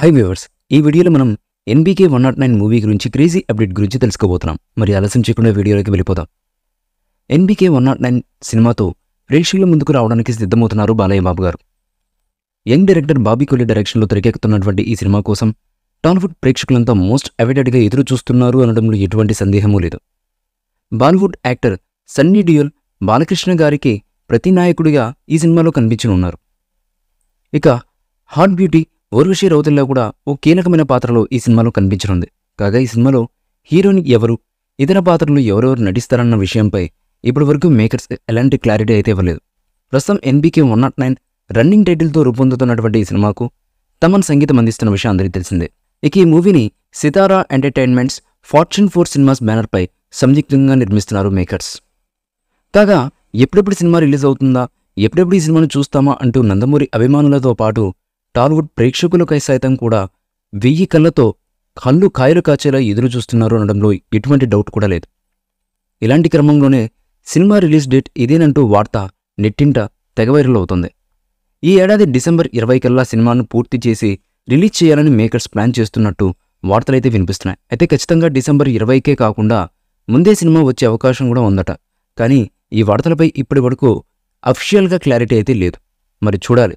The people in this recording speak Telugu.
హై వ్యూవర్స్ ఈ వీడియోలో మనం NBK one not nine movie గురించి క్రేజీ అప్డేట్ గురించి తెలుసుకోబోతున్నాం మరి ఆలస్యం చేయకుండా వీడియోలోకి వెళ్ళిపోదాం ఎన్బీకే వన్ నాట్ నైన్ సినిమాతో ప్రేక్షకుల ముందుకు రావడానికి సిద్ధమవుతున్నారు బాలయ్య బాబు గారు యంగ్ డైరెక్టర్ బాబీ కొల్లి డైరెక్షన్లో తెరకెక్కుతున్నటువంటి ఈ సినిమా కోసం టాలీవుడ్ ప్రేక్షకులంతా మోస్ట్ అవైటెడ్గా ఎదురు చూస్తున్నారు అనడంలో ఎటువంటి సందేహమూ లేదు బాలీవుడ్ యాక్టర్ సన్నీ డియోల్ బాలకృష్ణ గారికి ప్రతి నాయకుడిగా ఈ సినిమాలో కనిపించనున్నారు ఇక హాట్ బ్యూటీ ఊర్వశి రౌతుల్లో కూడా ఓ కీలకమైన పాత్రలో ఈ సినిమాలో కనిపించనుంది కాగా ఈ సినిమాలో హీరోయిన్ ఎవరు ఇతర పాత్రలు ఎవరెవరు నటిస్తారన్న విషయంపై ఇప్పటి వరకు మేకర్స్ ఎలాంటి క్లారిటీ అయితే ఇవ్వలేదు ప్రస్తుతం NBK one not nine running టైటిల్తో రూపొందుతున్నటువంటి ఈ సినిమాకు తమన్ సంగీతం అందిస్తున్న విషయం అందరికీ తెలిసిందే ఇక ఈ మూవీని Sithara entertainments fortune four cinemas బ్యానర్పై సంయుక్తంగా నిర్మిస్తున్నారు మేకర్స్ కాగా ఎప్పుడెప్పుడు సినిమా రిలీజ్ అవుతుందా ఎప్పుడెప్పుడు ఈ సినిమాను చూస్తామా అంటూ నందమూరి అభిమానులతో పాటు టాలీవుడ్ ప్రేక్షకులకై సైతం కూడా వెయ్యి కళ్ళతో కళ్ళు కాయలు కాచేలా ఎదురు చూస్తున్నారు అనడంలో ఎటువంటి డౌట్ కూడా లేదు ఇలాంటి క్రమంలోనే సినిమా రిలీజ్ డేట్ ఇదేనంటూ వార్త నెట్టింట తెగవైరల్ అవుతుంది ఈ ఏడాది డిసెంబర్ ఇరవై కల్లా సినిమాను పూర్తి చేసి రిలీజ్ చేయాలని మేకర్స్ ప్లాన్ చేస్తున్నట్టు వార్తలైతే వినిపిస్తున్నాయి అయితే ఖచ్చితంగా డిసెంబర్ ఇరవైకే కాకుండా ముందే సినిమా వచ్చే అవకాశం కూడా ఉందట కానీ ఈ వార్తలపై ఇప్పటి వరకు అఫిషియల్గా క్లారిటీ అయితే లేదు మరి చూడాలి